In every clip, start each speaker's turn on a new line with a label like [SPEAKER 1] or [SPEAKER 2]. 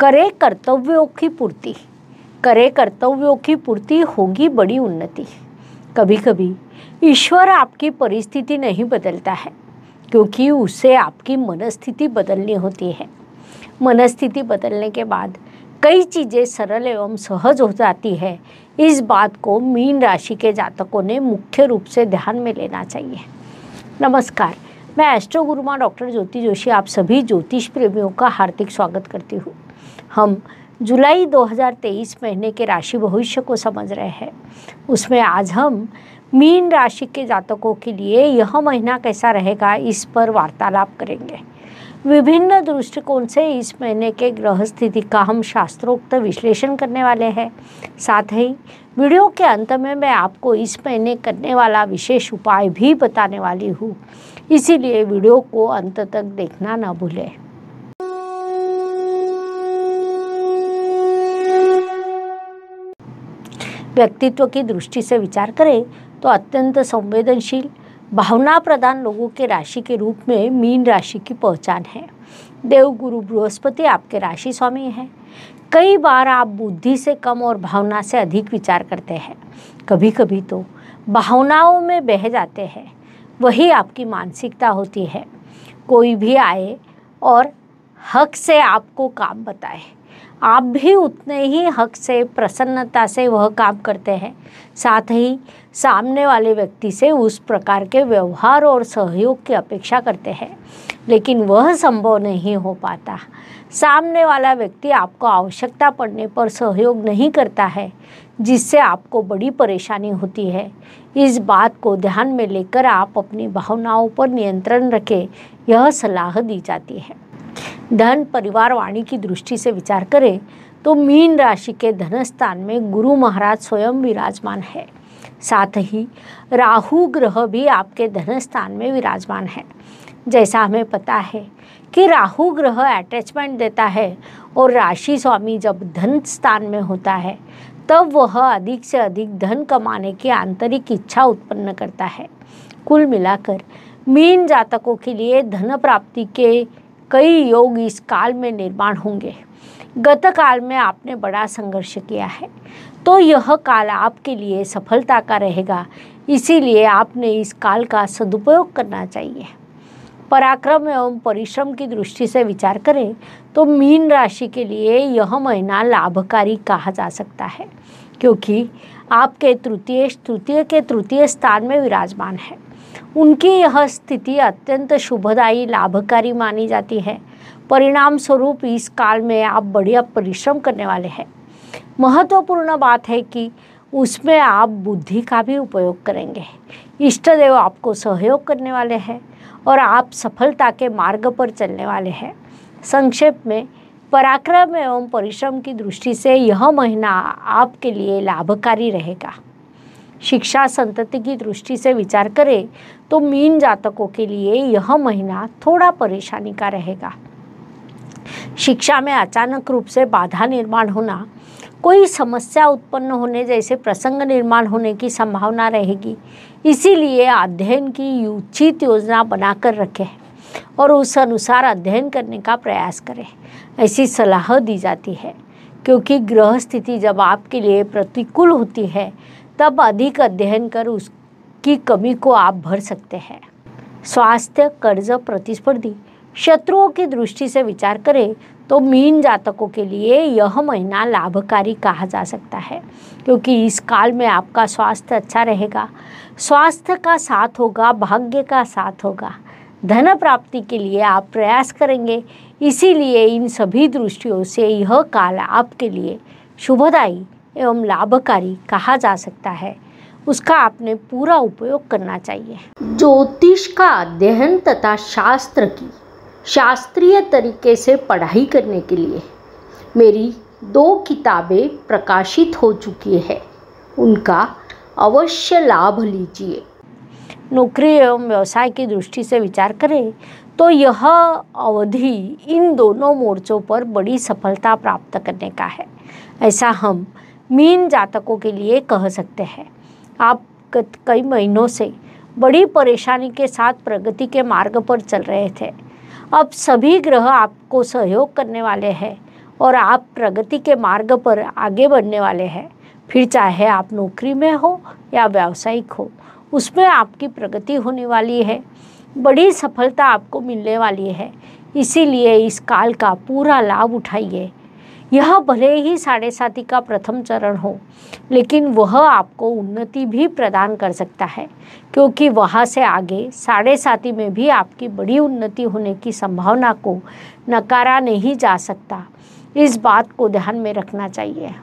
[SPEAKER 1] करे कर्तव्यों की पूर्ति करे कर्तव्यों की पूर्ति होगी बड़ी उन्नति कभी कभी ईश्वर आपकी परिस्थिति नहीं बदलता है क्योंकि उसे आपकी मनस्थिति बदलनी होती है मनस्थिति बदलने के बाद कई चीज़ें सरल एवं सहज हो जाती है इस बात को मीन राशि के जातकों ने मुख्य रूप से ध्यान में लेना चाहिए नमस्कार मैं एस्ट्रो गुरुमा डॉक्टर ज्योति जोशी आप सभी ज्योतिष प्रेमियों का हार्दिक स्वागत करती हूँ हम जुलाई 2023 महीने के राशि भविष्य को समझ रहे हैं उसमें आज हम मीन राशि के जातकों के लिए यह महीना कैसा रहेगा इस पर वार्तालाप करेंगे विभिन्न दृष्टिकोण से इस महीने के ग्रह स्थिति का हम शास्त्रोक्त विश्लेषण करने वाले हैं साथ ही वीडियो के अंत में मैं आपको इस महीने करने वाला विशेष उपाय भी बताने वाली हूँ इसीलिए वीडियो को अंत तक देखना ना भूलें व्यक्तित्व की दृष्टि से विचार करें तो अत्यंत संवेदनशील भावना प्रधान लोगों के राशि के रूप में मीन राशि की पहचान है देवगुरु बृहस्पति आपके राशि स्वामी हैं कई बार आप बुद्धि से कम और भावना से अधिक विचार करते हैं कभी कभी तो भावनाओं में बह जाते हैं वही आपकी मानसिकता होती है कोई भी आए और हक से आपको काम बताए आप भी उतने ही हक से प्रसन्नता से वह काम करते हैं साथ ही सामने वाले व्यक्ति से उस प्रकार के व्यवहार और सहयोग की अपेक्षा करते हैं लेकिन वह संभव नहीं हो पाता सामने वाला व्यक्ति आपको आवश्यकता पड़ने पर सहयोग नहीं करता है जिससे आपको बड़ी परेशानी होती है इस बात को ध्यान में लेकर आप अपनी भावनाओं पर नियंत्रण रखें यह सलाह दी जाती है धन परिवार वाणी की दृष्टि से विचार करें तो मीन राशि के धन स्थान में गुरु महाराज स्वयं विराजमान है साथ ही राहु ग्रह भी आपके धन स्थान में विराजमान है जैसा हमें पता है कि राहु ग्रह अटैचमेंट देता है और राशि स्वामी जब धन स्थान में होता है तब वह अधिक से अधिक धन कमाने की आंतरिक इच्छा उत्पन्न करता है कुल मिलाकर मीन जातकों के लिए धन प्राप्ति के कई योग इस काल में निर्माण होंगे गत काल में आपने बड़ा संघर्ष किया है तो यह काल आपके लिए सफलता का रहेगा इसीलिए आपने इस काल का सदुपयोग करना चाहिए पराक्रम एवं परिश्रम की दृष्टि से विचार करें तो मीन राशि के लिए यह महीना लाभकारी कहा जा सकता है क्योंकि आपके तृतीय तृतीय के तृतीय स्थान में विराजमान है उनकी यह स्थिति अत्यंत शुभदायी लाभकारी मानी जाती है परिणाम स्वरूप इस काल में आप बढ़िया परिश्रम करने वाले हैं महत्वपूर्ण बात है कि उसमें आप बुद्धि का भी उपयोग करेंगे इष्ट देव आपको सहयोग करने वाले हैं और आप सफलता के मार्ग पर चलने वाले हैं संक्षेप में पराक्रम एवं परिश्रम की दृष्टि से यह महीना आपके लिए लाभकारी रहेगा शिक्षा संतति की दृष्टि से विचार करें तो मीन जातकों के लिए यह महीना थोड़ा परेशानी का रहेगा शिक्षा में अचानक रूप से बाधा निर्माण होना कोई समस्या उत्पन्न होने जैसे प्रसंग निर्माण होने की संभावना रहेगी इसीलिए अध्ययन की उचित योजना बनाकर रखें और उस अनुसार अध्ययन करने का प्रयास करें ऐसी सलाह दी जाती है क्योंकि ग्रह स्थिति जब आपके लिए प्रतिकूल होती है तब अधिक अध्ययन कर उसकी कमी को आप भर सकते हैं स्वास्थ्य कर्ज प्रतिस्पर्धी शत्रुओं की दृष्टि से विचार करें तो मीन जातकों के लिए यह महीना लाभकारी कहा जा सकता है क्योंकि इस काल में आपका स्वास्थ्य अच्छा रहेगा स्वास्थ्य का साथ होगा भाग्य का साथ होगा धन प्राप्ति के लिए आप प्रयास करेंगे इसीलिए इन सभी दृष्टियों से यह काल आपके लिए शुभदायी एवं लाभकारी कहा जा सकता है उसका आपने पूरा उपयोग करना चाहिए ज्योतिष का अध्ययन तथा शास्त्र की शास्त्रीय तरीके से पढ़ाई करने के लिए मेरी दो किताबें प्रकाशित हो चुकी है उनका अवश्य लाभ लीजिए नौकरी एवं व्यवसाय की दृष्टि से विचार करें तो यह अवधि इन दोनों मोर्चों पर बड़ी सफलता प्राप्त करने का है ऐसा हम मीन जातकों के लिए कह सकते हैं आप कई महीनों से बड़ी परेशानी के साथ प्रगति के मार्ग पर चल रहे थे अब सभी ग्रह आपको सहयोग करने वाले हैं और आप प्रगति के मार्ग पर आगे बढ़ने वाले हैं फिर चाहे आप नौकरी में हो या व्यावसायिक हो उसमें आपकी प्रगति होने वाली है बड़ी सफलता आपको मिलने वाली है इसीलिए इस काल का पूरा लाभ उठाइए यह भले ही साढ़े साथी का प्रथम चरण हो लेकिन वह आपको उन्नति भी प्रदान कर सकता है क्योंकि वहाँ से आगे साढ़े साथी में भी आपकी बड़ी उन्नति होने की संभावना को नकारा नहीं जा सकता इस बात को ध्यान में रखना चाहिए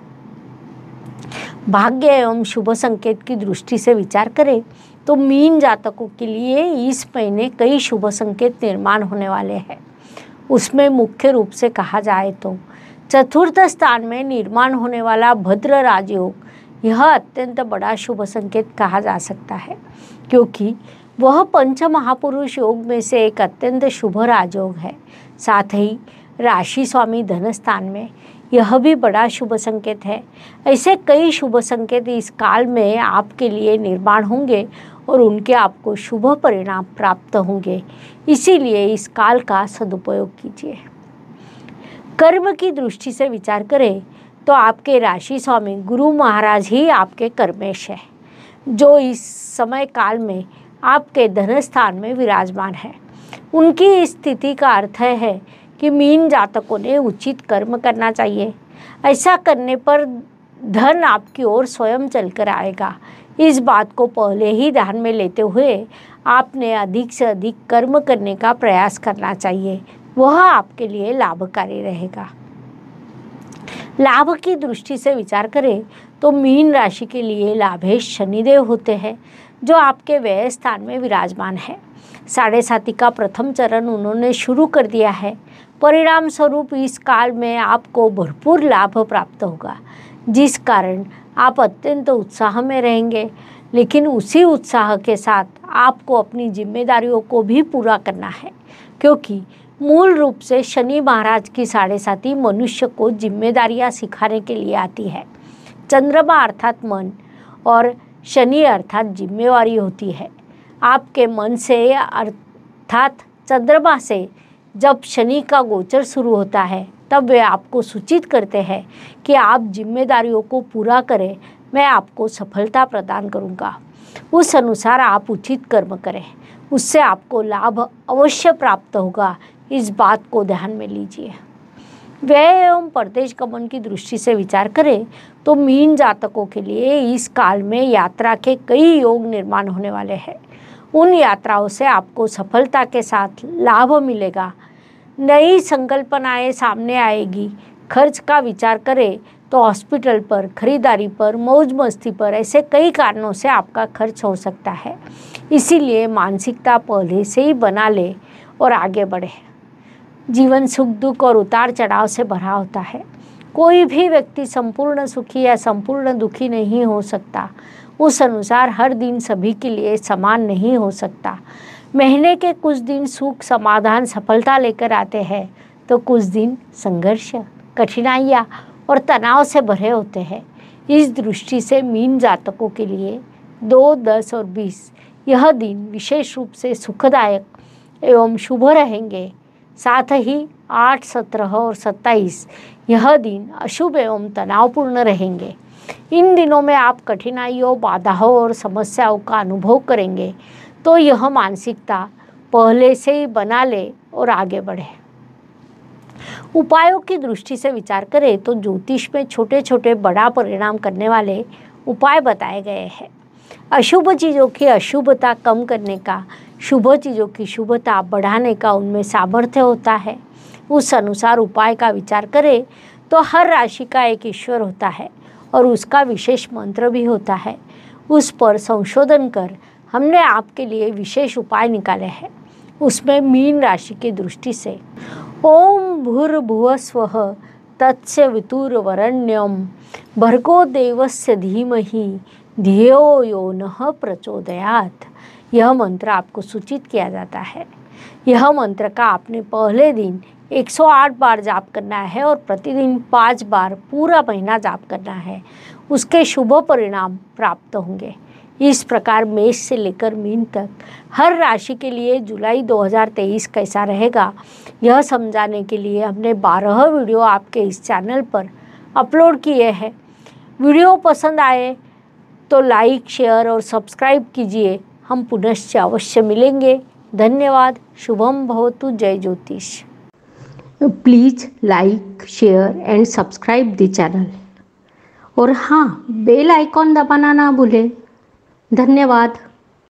[SPEAKER 1] भाग्य एवं शुभ संकेत की दृष्टि से विचार करें तो मीन जातकों के लिए इस महीने कई शुभ संकेत निर्माण होने वाले हैं उसमें मुख्य रूप से कहा जाए तो चतुर्थ स्थान में निर्माण होने वाला भद्र राजयोग यह अत्यंत बड़ा शुभ संकेत कहा जा सकता है क्योंकि वह पंच महापुरुष योग में से एक अत्यंत शुभ राजयोग है साथ ही राशि स्वामी धन स्थान में यह भी बड़ा शुभ संकेत है ऐसे कई शुभ संकेत इस काल में आपके लिए निर्माण होंगे और उनके आपको शुभ परिणाम प्राप्त होंगे इसीलिए इस काल का सदुपयोग कीजिए कर्म की दृष्टि से विचार करें तो आपके राशि स्वामी गुरु महाराज ही आपके कर्मेश है जो इस समय काल में आपके धन स्थान में विराजमान है उनकी स्थिति का अर्थ है कि मीन जातकों ने उचित कर्म करना चाहिए ऐसा करने पर धन आपकी ओर स्वयं चलकर आएगा इस बात को पहले ही ध्यान में लेते हुए आपने अधिक से अधिक कर्म करने का प्रयास करना चाहिए वह आपके लिए लाभकारी रहेगा लाभ की दृष्टि से विचार करें तो मीन राशि के लिए लाभेश शनिदेव होते हैं जो आपके व्यय स्थान में विराजमान है साढ़े साथी का प्रथम चरण उन्होंने शुरू कर दिया है परिणाम स्वरूप इस काल में आपको भरपूर लाभ प्राप्त होगा जिस कारण आप अत्यंत उत्साह में रहेंगे लेकिन उसी उत्साह के साथ आपको अपनी जिम्मेदारियों को भी पूरा करना है क्योंकि मूल रूप से शनि महाराज की साढ़े साथी मनुष्य को जिम्मेदारियां सिखाने के लिए आती है चंद्रमा अर्थात मन और शनि अर्थात जिम्मेवारी होती है आपके मन से अर्थात चंद्रमा से जब शनि का गोचर शुरू होता है तब वे आपको सूचित करते हैं कि आप जिम्मेदारियों को पूरा करें मैं आपको सफलता प्रदान करूंगा उस अनुसार आप उचित कर्म करें उससे आपको लाभ अवश्य प्राप्त होगा इस बात को ध्यान में लीजिए व्यय एवं प्रदेश गमन की दृष्टि से विचार करें तो मीन जातकों के लिए इस काल में यात्रा के कई योग निर्माण होने वाले हैं उन यात्राओं से आपको सफलता के साथ लाभ मिलेगा नई संकल्पनाएं सामने आएगी खर्च का विचार करें तो हॉस्पिटल पर खरीदारी पर मौज मस्ती पर ऐसे कई कारणों से आपका खर्च हो सकता है इसीलिए मानसिकता पहले से ही बना ले और आगे बढ़े जीवन सुख दुख और उतार चढ़ाव से भरा होता है कोई भी व्यक्ति संपूर्ण सुखी या संपूर्ण दुखी नहीं हो सकता उस अनुसार हर दिन सभी के लिए समान नहीं हो सकता महीने के कुछ दिन सुख समाधान सफलता लेकर आते हैं तो कुछ दिन संघर्ष कठिनाइयाँ और तनाव से भरे होते हैं इस दृष्टि से मीन जातकों के लिए दो दस और बीस यह दिन विशेष रूप से सुखदायक एवं शुभ रहेंगे साथ ही आठ सत्रह और सत्ताईस यह दिन अशुभ एवं तनावपूर्ण रहेंगे इन दिनों में आप कठिनाइयों बाधाओं और समस्याओं का अनुभव करेंगे तो यह मानसिकता पहले से ही बना ले और आगे बढ़े उपायों की दृष्टि से विचार करें तो ज्योतिष में छोटे छोटे बड़ा परिणाम करने वाले उपाय बताए गए हैं अशुभ चीज़ों की अशुभता कम करने का शुभ चीज़ों की शुभता बढ़ाने का उनमें सामर्थ्य होता है उस अनुसार उपाय का विचार करें तो हर राशि का एक ईश्वर होता है और उसका विशेष मंत्र भी होता है उस पर संशोधन कर हमने आपके लिए विशेष उपाय निकाले हैं उसमें मीन राशि की दृष्टि से ओम भूर्भुव स्व तत्स्य वरण्यम भर्गो देवस्य धीमहि धियो यो न प्रचोदयात यह मंत्र आपको सूचित किया जाता है यह मंत्र का आपने पहले दिन 108 बार जाप करना है और प्रतिदिन पाँच बार पूरा महीना जाप करना है उसके शुभ परिणाम प्राप्त होंगे इस प्रकार मेष से लेकर मीन तक हर राशि के लिए जुलाई 2023 कैसा रहेगा यह समझाने के लिए हमने 12 वीडियो आपके इस चैनल पर अपलोड किए हैं वीडियो पसंद आए तो लाइक शेयर और सब्सक्राइब कीजिए हम पुनश्च अवश्य मिलेंगे धन्यवाद शुभम भवतु जय ज्योतिष please like share and subscribe the channel और हाँ बेल आइकॉन दबाना ना भूलें धन्यवाद